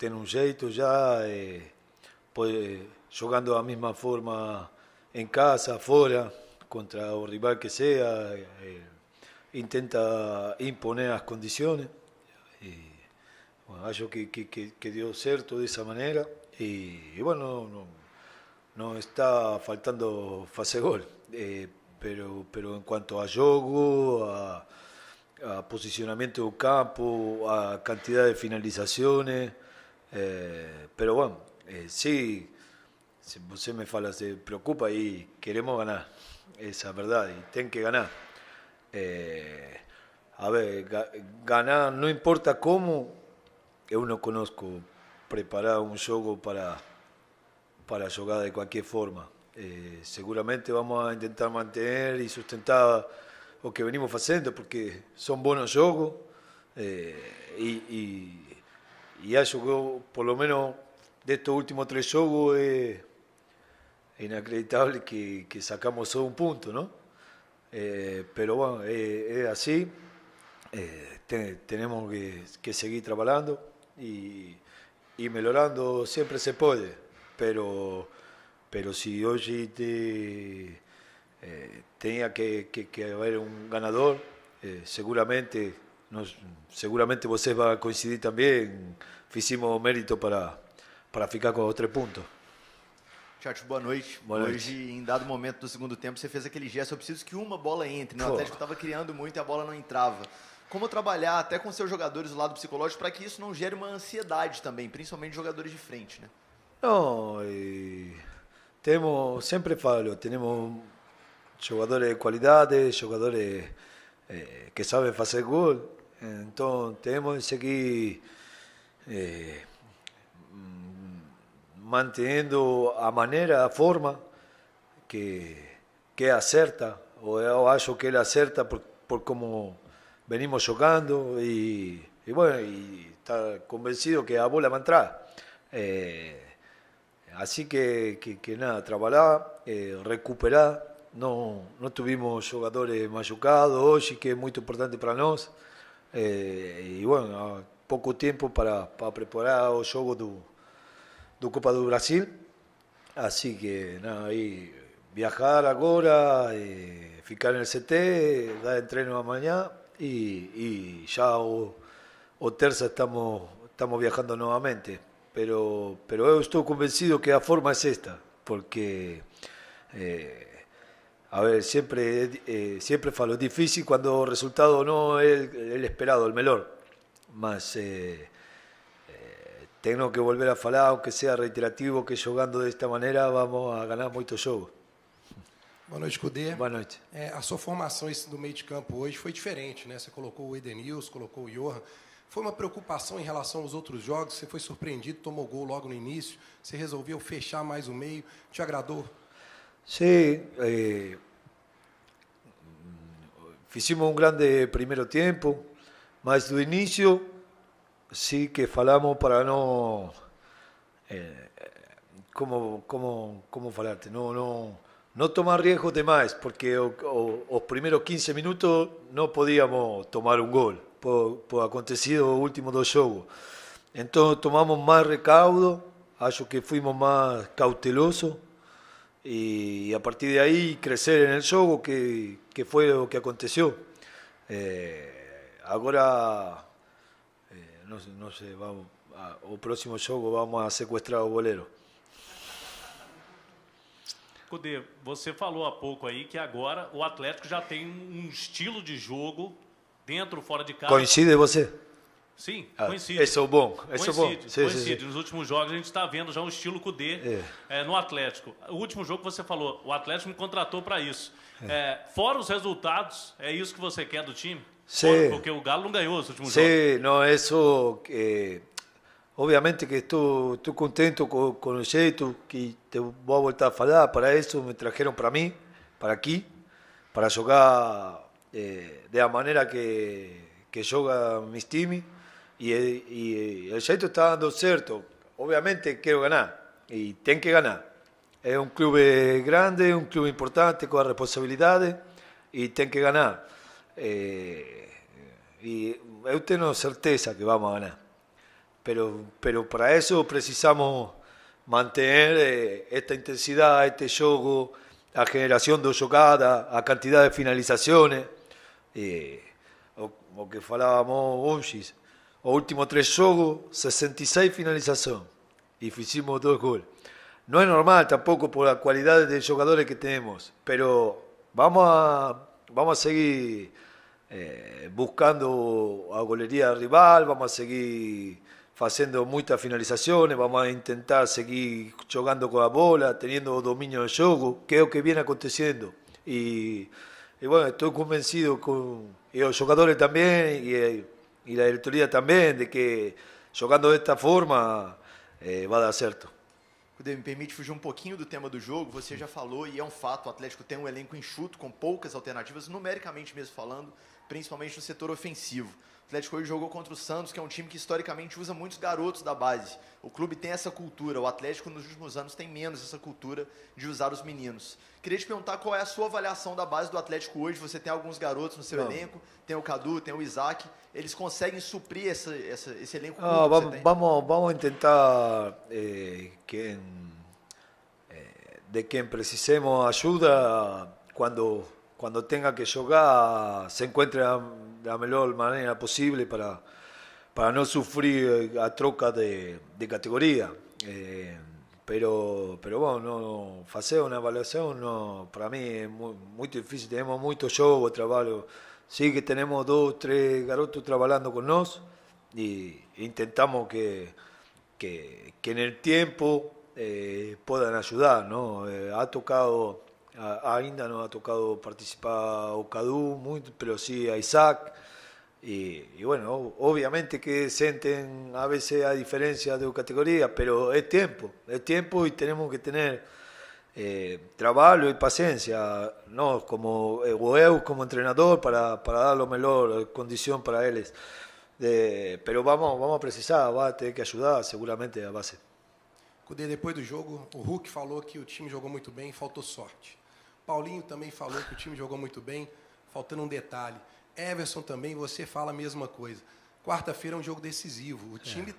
...tener un jeito ya... Eh, ...pues... jugando la misma misma forma ...en casa, afuera... contra el rival que sea... Eh, intenta imponer las condiciones... ...y... bueno, que, dio cierto de esa manera... ...y bueno, ...no está faltando ...fase gol. Eh, pero, pero en cuanto a juego a, a posicionamiento de campo, a cantidad de finalizaciones, eh, pero bueno, eh, sí, se me fala, se preocupa y queremos ganar, esa verdad, y ten que ganar. Eh, a ver, ganar, no importa cómo, yo no conozco preparar un juego para, para jugar de cualquier forma. Eh, seguramente vamos a intentar mantener y sustentar lo que venimos haciendo porque son buenos juegos y, y y eso por lo menos de estos últimos tres juegos es inacreditable que, sacamos solo un punto, ¿no? Eh, pero bueno, es así, eh, tenemos que, seguir trabajando y, mejorando siempre se puede, pero, pero si hoy te... Eh, tenía que, haber un ganador. seguramente seguramente vocês vão coincidir também, fizemos mérito para, para ficar com os três pontos. Tchatcho, boa noite. Boa noite. Hoje, em dado momento do segundo tempo, você fez aquele gesto, eu preciso que uma bola entre. Né? O Atlético estava criando muito e a bola não entrava. Como trabalhar até com seus jogadores do lado psicológico para que isso não gere uma ansiedade também, principalmente jogadores de frente, né? Não, e... temos, sempre falo, temos jogadores de qualidade, jogadores eh, que sabem fazer gol, Entonces, tenemos que seguir eh, manteniendo a manera, a forma que, que acerta, o yo acho que él acerta por, por como venimos jugando y, y, bueno, está convencido que a bola va a entrar. Eh, así que, nada, trabajar, eh, recuperar, no, no tuvimos jugadores machucados hoy, que es muy importante para nosotros. Eh, y bueno, poco tiempo para, para preparar los Juegos de la Copa do Brasil. Así que nada, ahí viajar ahora, y eh, ficar el CT, dar entreno mañana y y ya o, o terça estamos, estamos viajando nuevamente. Pero, pero estoy convencido que la forma es esta, porque... Eh, a ver, siempre, eh, siempre falo difícil cuando el resultado no es el esperado, el mejor. Mas eh, eh, tengo que volver a falar, aunque sea reiterativo, que jogando desta maneira vamos a ganhar muito jogo. Boa noite, Cudê. Boa noite. É, a sua formação do meio de campo hoje foi diferente, né? Você colocou o Edenilson, colocou o Johan. Foi uma preocupação em relação aos outros jogos? Você foi surpreendido, tomou gol logo no início, você resolveu fechar mais o meio. Te agradou Sí, eh, hicimos un grande primer tiempo, más de inicio sí que falamos para no eh, como, falarte, No, no, no tomar riesgos demais, porque los primeros 15 minutos no podíamos tomar un gol por, acontecido últimos últimos dos Entonces Entonces tomamos más recaudo, acho que fuimos más cautelosos y a partir de ahí crecer en el juego, que, que fue lo que aconteció. Eh, ahora, eh, no, no, sé, vamos, a, o próximo jogo vamos a sequestrar o goleiro. Cudê, você falou há pouco aí que agora o Atlético já tem um estilo de jogo dentro, fora de casa. Coincide você? Sim, ah, coincide. Esse é o bom. Esse coincide, é o bom. Sim, coincide. Sim, Nos últimos jogos a gente está vendo já um estilo Cudê é. é, no Atlético. O último jogo que você falou, o Atlético me contratou para isso. É. é. fora os resultados, é isso que você quer do time? Sim. Porque o Galo não ganhou os últimos jogos. Sim, não, isso... Eh, obviamente que estou, estou contente com, com o jeito que te vou voltar a falar. Para isso me trajeram para mim, para aqui, para jogar eh, da maneira que, que joga meus times. y, eh, eh, el Yaito está dando cierto. Obviamente quiero ganar y tengo que ganar. Es un club eh, grande, un club importante, con responsabilidades y tengo que ganar. Eh, y yo tengo certeza que vamos a ganar. Pero, pero para eso precisamos mantener esta intensidad, este juego, la generación de jugadas la cantidad de finalizaciones. como o, que falábamos Bunchis. O último tres juegos... 66 finalización. Y hicimos dos goles. No es normal tampoco por la cualidad de jugadores que tenemos, pero vamos a, vamos a seguir eh, buscando a golería rival, vamos a seguir haciendo muchas finalizaciones, vamos a intentar seguir jugando con la bola, teniendo dominio del juego, que es lo que viene aconteciendo. Y, bueno, estoy convencido con los jugadores también. Y, eh, y la directoría también de que jogando desta forma eh, vai dar certo. me permite fugir um pouquinho do tema do jogo, você já falou, e é um fato, o Atlético tem um elenco enxuto, com poucas alternativas, numericamente mesmo falando, principalmente no setor ofensivo. O Atlético hoje jogou contra o Santos, que é um time que historicamente usa muitos garotos da base. O clube tem essa cultura, o Atlético nos últimos anos tem menos essa cultura de usar os meninos. Queria te perguntar qual é a sua avaliação da base do Atlético hoje. Você tem alguns garotos no seu Não. elenco, tem o Cadu, tem o Isaac. Eles conseguem suprir essa, essa, esse elenco? Ah, vamos, vamos, vamos tentar eh, quem, eh, de quem precisemos ajuda eh, quando cuando tenga que jugar se encuentre de la mejor manera posible para, para no sufrir eh, a troca de, categoría. Eh, pero, pero bueno, no, hacer una evaluación no, para mí es muy, difícil. Tenemos mucho show, trabajo. Sí que tenemos dos, tres garotos trabajando con nosotros y intentamos que, que, en el tiempo eh, puedan ayudar. ¿no? ha tocado Ainda nos ha tocado participar a Ocadú, pero sí a Isaac. Y, bueno, obviamente que senten a veces a diferencia de categoría, pero es tiempo, es tiempo y tenemos que tener eh, trabajo y paciencia, ¿no? Como eh, como entrenador, para, dar lo mejor condición para ellos. De, pero vamos, vamos a precisar, va a tener que ayudar seguramente a base. Después del juego, o Hulk falou que el time jugó muy bien y faltó sorte. Paulinho também falou que o time jogou muito bem, faltando um detalhe. Everson também, você fala a mesma coisa. Quarta-feira é um jogo decisivo. O é. time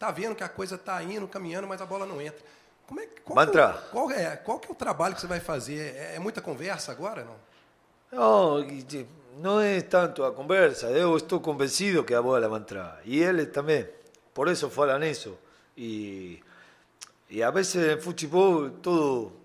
é. vendo que a coisa está indo, caminhando, mas a bola não entra. Como é, qual, é Mantra. Que, qual, é, qual que é o trabalho que você vai fazer? É, é muita conversa agora, não? Não, não é tanto a conversa. Eu estou convencido que a bola vai entrar. E eles também. Por isso falam isso. E, e a vezes em futebol tudo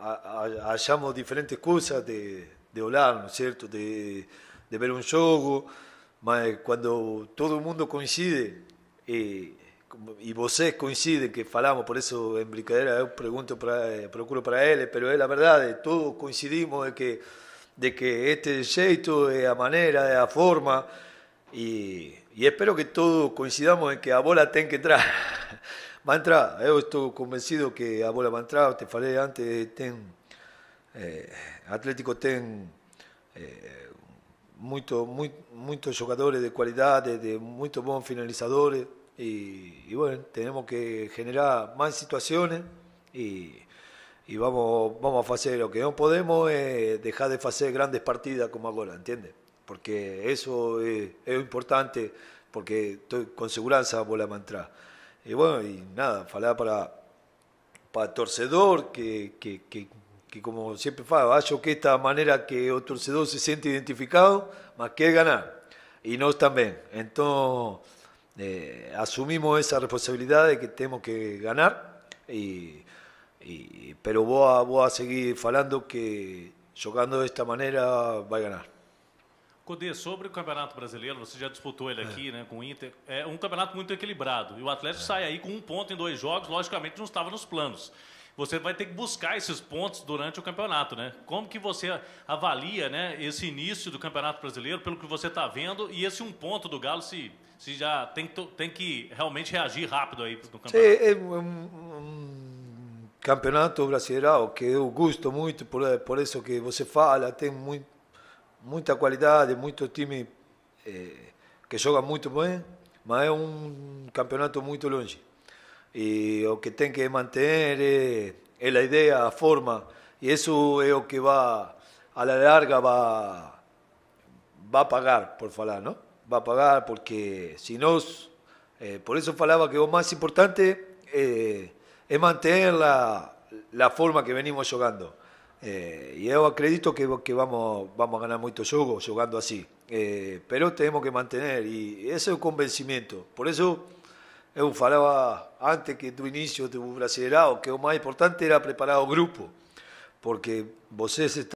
hallamos diferentes cosas de, de hablar, ¿no es cierto? De, de ver un juego, cuando todo el mundo coincide eh, y vocês coincide que falamos, por eso en brincadeira yo pregunto eh, procuro para él, pero es la verdad, todos coincidimos de que, de que este jeito es la manera, es la forma y, espero que todos coincidamos en que a bola tenga que entrar. Mantra, a entrar, eh, convencido que a bola Mantra, te falei antes, ten eh, Atlético tiene eh, muchos, de calidad, de buenos finalizadores y bueno, tenemos que generar más situaciones y vamos, a hacer lo que no podemos dejar de hacer grandes partidas como ahora, ¿entiendes? Porque eso es, importante, porque estoy con seguridad a bola Mantra. Y bueno, y nada, falaba para, para torcedor, que, que, que, que como siempre fala, ah, yo que esta manera que el torcedor se siente identificado, más que ganar. Y nos también. Entonces, eh, asumimos esa responsabilidad de que tenemos que ganar, pero voy a seguir falando que jugando de esta manera va a ganar. Codê, sobre o Campeonato Brasileiro, você já disputou ele é. aqui, é. né, com o Inter. É um campeonato muito equilibrado. E o Atlético é. sai aí com um ponto em dois jogos, logicamente não estava nos planos. Você vai ter que buscar esses pontos durante o campeonato, né? Como que você avalia, né, esse início do Campeonato Brasileiro, pelo que você está vendo, e esse um ponto do Galo se, se já tem, tem que realmente reagir rápido aí no campeonato? Sim, é um, um campeonato brasileiro que eu gosto muito, por, por isso que você fala, tem muito mucha de de muchos eh, que juegan muy bien, pero es un campeonato muy longe. y lo que tienen que mantener es la idea, la forma, y eso es lo que va a la larga, va a pagar, por falar, Va a pagar, porque si no... Eh, por eso falaba que lo más importante eh, es mantener la la forma que venimos jugando. Eh, y yo acredito que, que vamos, vamos a ganar muchos juegos jugando así. Eh, pero tenemos que mantener y ese es el convencimiento. Por eso yo falaba antes que do início do Brasileirão que o más importante era preparar o grupo, porque vocês estão